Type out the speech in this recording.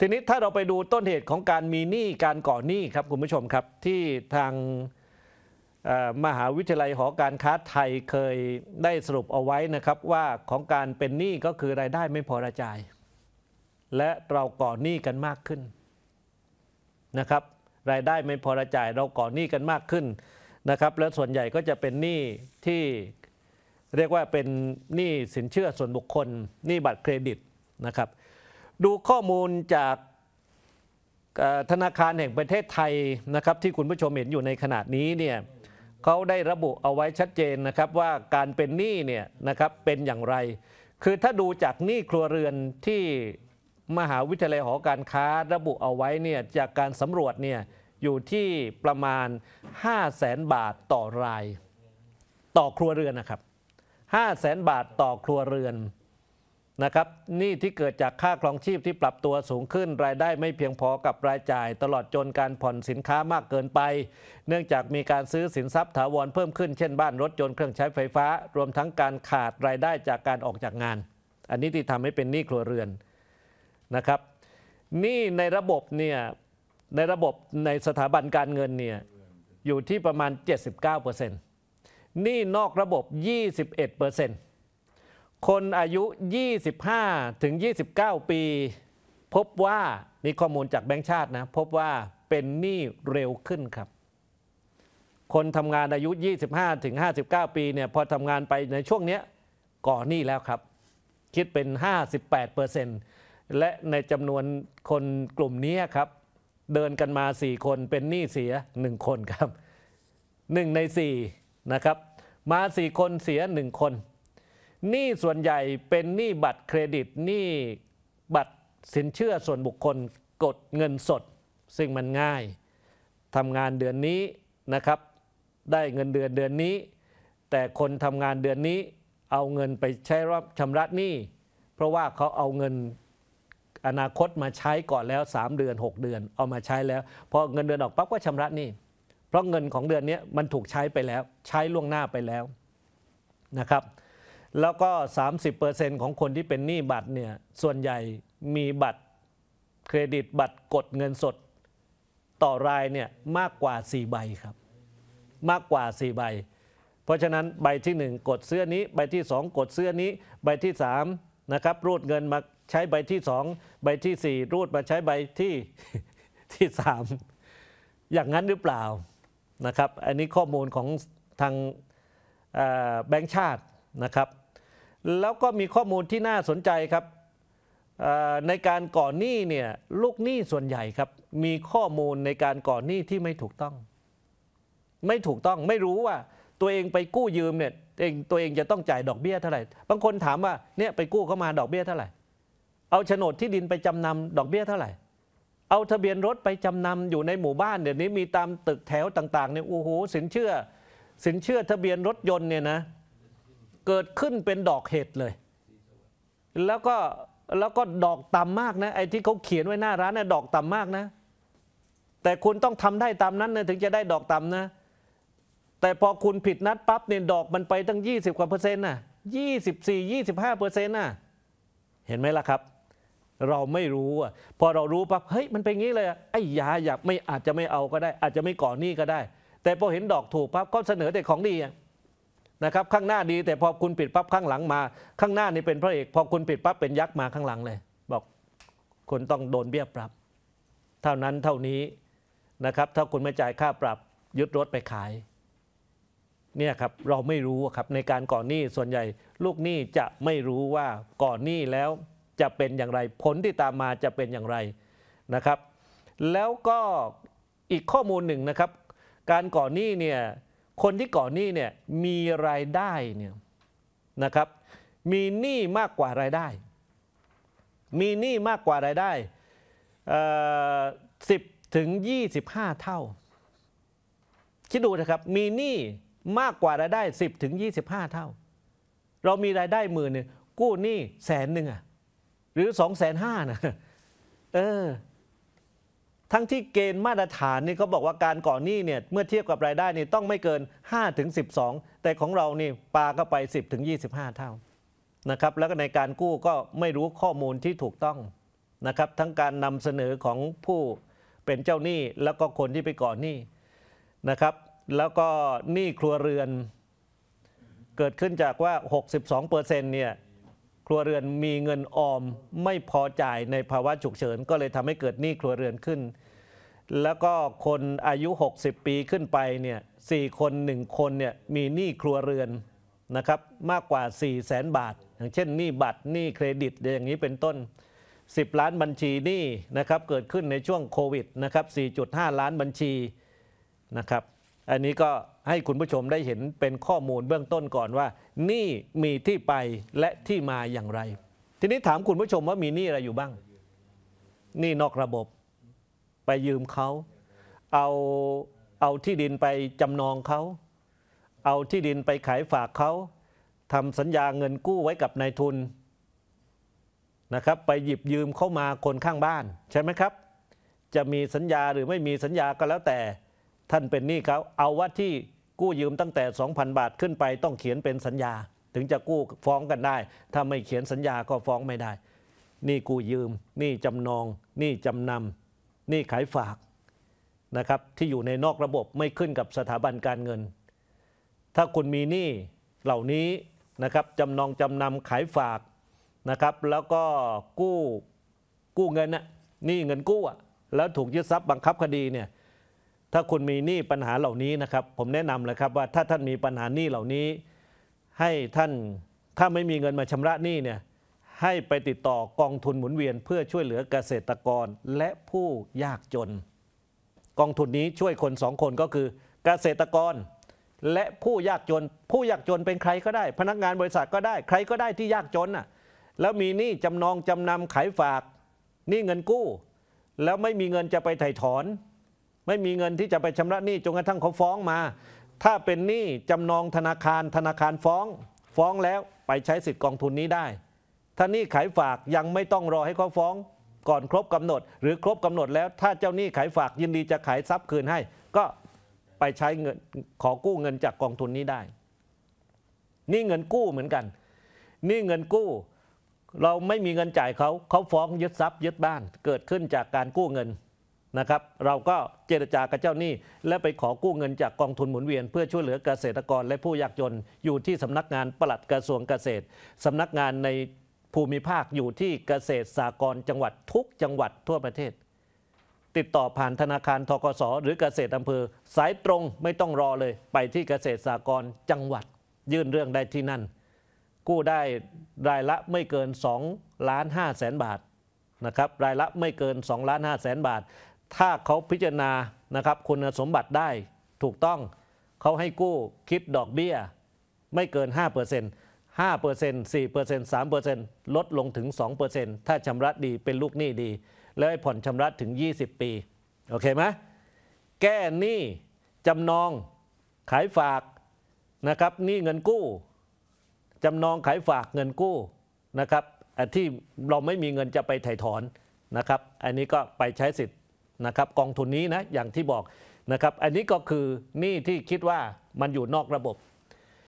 ทีนี้ถ้าเราไปดูต้นเหตุของการมีหนี้การก่อหนี้ครับคุณผู้ชมครับที่ทางมหาวิทยาลัยหอการค้าไทยเคยได้สรุปเอาไว้นะครับ ว่าของการเป็นหนี้ก็คือรายได้ไม่พอรายจ่าย และเราก่อหนี้กันมากขึ้นนะครับ รายได้ไม่พอรายจ่ายเราก่อหนี้กันมากขึ้นนะครับ และส่วนใหญ่ก็จะเป็นหนี้ที่เรียกว่าเป็นหนี้สินเชื่อส่วนบุคคลหนี้บัตรเครดิตนะครับดูข้อมูลจากธนาคารแห่งประเทศไทยนะครับที่คุณผู้ชมเห็นอยู่ในขณะนี้เนี่ยเขาได้ระบุเอาไว้ชัดเจนนะครับว่าการเป็นหนี้เนี่ยนะครับเป็นอย่างไร คือถ้าดูจากหนี้ครัวเรือนที่มหาวิทยาลัยหอการค้าระบุเอาไว้เนี่ยจากการสำรวจเนี่ยอยู่ที่ประมาณ 5 0 0แสนบาทต่อราย ต่อครัวเรือนนะครับ 5 0 0แสนบาทต่อครัวเรือนนะครับนี่ที่เกิดจากค่าครองชีพที่ปรับตัวสูงขึ้น รายได้ไม่เพียงพอกับรายจ่ายตลอดจนการผ่อนสินค้ามากเกินไป เนื่องจากมีการซื้อสินทรัพย์ถาวร เพิ่มขึ้นเช่นบ้านรถยนต์เครื่องใช้ไฟฟ้ารวมทั้งการขาดรายได้จากการออกจากงาน อันนี้ที่ทำให้เป็นหนี้ครัวเรือนนะครับหนี้ในระบบเนี่ยในระบบในสถาบันการเงินเนี่ยอยู่ที่ประมาณ 79%หนี้นอกระบบ21%คนอายุ 25 ถึง 29 ปี พบว่านี่ข้อมูลจากแบงค์ชาตินะพบว่าเป็นหนี้เร็วขึ้นครับ คนทำงานอายุ 25 ถึง 59 ปีเนี่ยพอทำงานไปในช่วงนี้ก่อหนี้แล้วครับ คิดเป็น 58%เซและในจำนวนคนกลุ่มนี้ครับเดินกันมา 4 คนเป็นหนี้เสีย 1 คนครับ1ใน4นะครับมา 4 คนเสีย 1 คนหนี้ส่วนใหญ่เป็นหนี้บัตรเครดิตหนี้บัตรสินเชื่อส่วนบุคคลกดเงินสด ซึ่งมันง่ายทำงานเดือนนี้นะครับ ได้เงินเดือนเดือนนี้ แต่คนทำงานเดือนนี้ เอาเงินไปใช้รับชำระหนี้เพราะว่าเขาเอาเงินอนาคตมาใช้ก่อนแล้ว 3 เดือน 6 เดือนเอามาใช้แล้วพอเงินเดือนออกปั๊บก็ชำระหนี้ เพราะเงินของเดือนนี้มันถูกใช้ไปแล้วใช้ล่วงหน้าไปแล้วนะครับแล้วก็30%ของคนที่เป็นหนี้บัตรเนี่ยส่วนใหญ่มีบัตรเครดิตบัตรกดเงินสดต่อรายเนี่ยมากกว่า4 ใบครับ มากกว่า 4 ใบ เพราะฉะนั้นใบที่ 1 กดเสื้อนี้ ใบที่ 2 กดเสื้อนี้ ใบที่3นะครับรูดเงินมาใช้ใบที่ 2 ใบที่ 4 รูดมาใช้ใบที่ที่ 3 อย่างนั้นหรือเปล่านะครับ อันนี้ข้อมูลของทางแบงค์ชาตินะครับแล้วก็มีข้อมูลที่น่าสนใจครับในการก่อหนี้เนี่ยลูกหนี้ส่วนใหญ่ครับ มีข้อมูลในการก่อหนี้ที่ไม่ถูกต้อง ไม่ถูกต้องไม่รู้ว่าตัวเองไปกู้ยืมเนี่ยเองตัวเองจะต้องจ่ายดอกเบี้ยเท่าไหร่ บางคนถามว่าเนี่ยไปกู้เข้ามาดอกเบี้ยเท่าไหร่ เอาโฉนดที่ดินไปจำนำดอกเบี้ยเท่าไหร่ เอาทะเบียนรถไปจำนำอยู่ในหมู่บ้านเดี๋ยวนี้มีตามตึกแถวต่างๆเนี่ยโอ้โหสินเชื่อ สินเชื่อทะเบียนรถยนต์เนี่ยนะเกิดขึ้นเป็นดอกเห็ดเลย แล้วก็แล้วก็ดอกต่ำมากนะไอ้ที่เขาเขียนไว้หน้าร้านนะ่ยดอกต่ำมากนะ แต่คุณต้องทำได้ตามนั้นนะถึงจะได้ดอกต่ำนะ แต่พอคุณผิดนัดปั๊บเนี่ยดอกมันไปตั้ง 20กว่าเปอร์เซ็นต์น่ะ24 25เปอร์เซ็นต์น่ะ เห็นไหมล่ะครับ เราไม่รู้อ่ะพอเรารู้ปั๊บเฮ้ยมันเป็นงี้เลยไอ้ยาอยากไม่อาจจะไม่เอาก็ได้ อาจจะไม่ก่อหนี้ก็ได้ แต่พอเห็นดอกถูกปั๊บก็เสนอแต่ของดีอ่ะนะครับข้างหน้าดีแต่พอคุณปิดปั๊บข้างหลังมา ข้างหน้านี่เป็นพระเอกพอคุณปิดปั๊บเป็นยักษ์มาข้างหลังเลย บอกคุณต้องโดนเบี้ยปรับ เท่านั้นเท่านี้นะครับ ถ้าคุณไม่จ่ายค่าปรับยึดรถไปขายเนี่ยครับเราไม่รู้ครับในการก่อนหนี้ส่วนใหญ่ลูกหนี้จะไม่รู้ว่าก่อนหนี้แล้วจะเป็นอย่างไรผลที่ตามมาจะเป็นอย่างไรนะครับ แล้วก็อีกข้อมูลหนึ่งนะครับ การก่อนหนี้เนี่ยคนที่ก่อหนี้เนี่ยมีรายได้เนี่ยนะครับ มีหนี้มากกว่ารายได้ มีหนี้มากกว่ารายได้สิบถึงยี่สิบห้าเท่าคิดดูนะครับ มีหนี้มากกว่ารายได้สิบถึงยี่สิบห้าเท่า เรามีรายได้หมื่นเนี่ยกู้หนี้แสนหนึ่งอะหรือสองแสนห้านะเออทั้งที่เกณฑ์มาตรฐานนี่เขาบอกว่าการก่อหนี้เนี่ยเมื่อเทียบกับรายได้นี่ต้องไม่เกิน5-12 แต่ของเรานี่ปาก็ไป 10-25 เท่านะครับแล้วก็ในการกู้ก็ไม่รู้ข้อมูลที่ถูกต้องนะครับทั้งการนำเสนอของผู้เป็นเจ้าหนี้แล้วก็คนที่ไปก่อหนี้นะครับแล้วก็หนี้ครัวเรือน เกิดขึ้นจากว่า 62%เนี่ยครัวเรือนมีเงินออมไม่พอจ่ายในภาวะฉุกเฉินก็เลยทำให้เกิดหนี้ครัวเรือนขึ้น แล้วก็คนอายุ 60 ปีขึ้นไปเนี่ยสี่คนหนึ่งคนเนี่ยมีหนี้ครัวเรือนนะครับมากกว่า 4 0 0แสนบาท อย่างเช่นหนี้บัตรหนี้เครดิตอย่างนี้เป็นต้น 10 ล้านบัญชีหนี้นะครับเกิดขึ้นในช่วงโควิดนะครับ4.5 ล้านบัญชีนะครับ อันนี้ก็ให้คุณผู้ชมได้เห็นเป็นข้อมูลเบื้องต้นก่อนว่านี่มีที่ไปและที่มาอย่างไร ทีนี้ถามคุณผู้ชมว่ามีหนี้อะไรอยู่บ้างหนี้นอกระบบ ไปยืมเขาเอาเอาที่ดินไปจำนองเขาเอาที่ดินไปขายฝากเขาทำสัญญาเงินกู้ไว้กับนายทุนนะครับ ไปหยิบยืมเข้ามาคนข้างบ้าน ใช่ไหมครับ จะมีสัญญาหรือไม่มีสัญญาก็แล้วแต่ท่านเป็นหนี้เขาเอาว่าที่กู้ยืมตั้งแต่2,000บาทขึ้นไปต้องเขียนเป็นสัญญา ถึงจะกู้ฟ้องกันได้ ถ้าไม่เขียนสัญญาก็ฟ้องไม่ได้นี่กู้ยืมนี่จำนองนี่จำนำนี่ขายฝากนะครับที่อยู่ในนอกระบบไม่ขึ้นกับสถาบันการเงิน ถ้าคุณมีหนี้เหล่านี้นะครับจำนองจำนำขายฝากนะครับแล้วก็กู้กู้เงินนะนี่เงินกู้ แล้วถูกยึดทรัพย์บังคับคดีเนี่ยถ้าคุณมีหนี้ปัญหาเหล่านี้นะครับ ผมแนะนำเลยครับว่าถ้าท่านมีปัญหาหนี้เหล่านี้ ให้ท่านถ้าไม่มีเงินมาชำระหนี้เนี่ยให้ไปติดต่อกองทุนหมุนเวียน เพื่อช่วยเหลือเกษตรกรและผู้ยากจน กองทุนนี้ช่วยคนสองคนก็คือ เกษตรกรและผู้ยากจน ผู้ยากจนเป็นใครก็ได้ พนักงานบริษัทก็ได้ใครก็ได้ที่ยากจนน่ะแล้วมีหนี้จำนองจำนำขายฝากหนี้เงินกู้ แล้วไม่มีเงินจะไปไถ่ถอนไม่มีเงินที่จะไปชำระหนี้จนกระทั่งเขาฟ้องมา ถ้าเป็นหนี้จำนองธนาคารธนาคารฟ้องฟ้องแล้วไปใช้สิทธิ์กองทุนนี้ได้ถ้าหนี้ขายฝากยังไม่ต้องรอให้เขาฟ้องก่อนครบกำหนด หรือครบกำหนด แล้วถ้าเจ้าหนี้ขายฝากยินดีจะขายทรัพย์คืนให้ ก็ไปใช้เงินขอกู้เงินจากกองทุนนี้ได้ นี่เงินกู้เหมือนกัน นี่เงินกู้เราไม่มีเงินจ่ายเขาเขาฟ้องยึดทรัพย์ยึดบ้านเกิดขึ้นจากการกู้เงินนะครับเราก็เจรจากับเจ้าหนี้และไปขอกู้เงินจากกองทุนหมุนเวียนเพื่อช่วยเหลือเกษตรกรและผู้ยากจนอยู่ที่สำนักงานปลัดกระทรวงเกษตรสำนักงานในภูมิภาคอยู่ที่เกษตรสากลจังหวัดทุกจังหวัดทั่วประเทศ ติดต่อผ่านธนาคารทกสหรือเกษตรอำเภอสายตรงไม่ต้องรอเลยไปที่เกษตรสากลจังหวัดยื่นเรื่องได้ที่นั่น กู้ได้รายละไม่เกิน2ล้าน5แสนบาทนะครับรายละไม่เกิน2ล้าน5แสนบาทถ้าเขาพิจารณานะครับคุณสมบัติได้ถูกต้อง เขาให้กู้คิดดอกเบี้ย ไม่เกิน 5% 5% 4% 3%ลดลงถึง 2%ถ้าชำระดีเป็นลูกหนี้ดี แล้วให้ผ่อนชำระถึง 20 ปี โอเคไหมแก้หนี้จำนองขายฝากนะครับหนี้เงินกู้ จำนองขายฝากเงินกู้นะครับที่เราไม่มีเงินจะไปไถ่ถอนนะครับอันนี้ก็ไปใช้สิทธินะครับกองทุนนี้นะอย่างที่บอกนะครับอันนี้ก็คือหนี้ที่คิดว่ามันอยู่นอกระบบ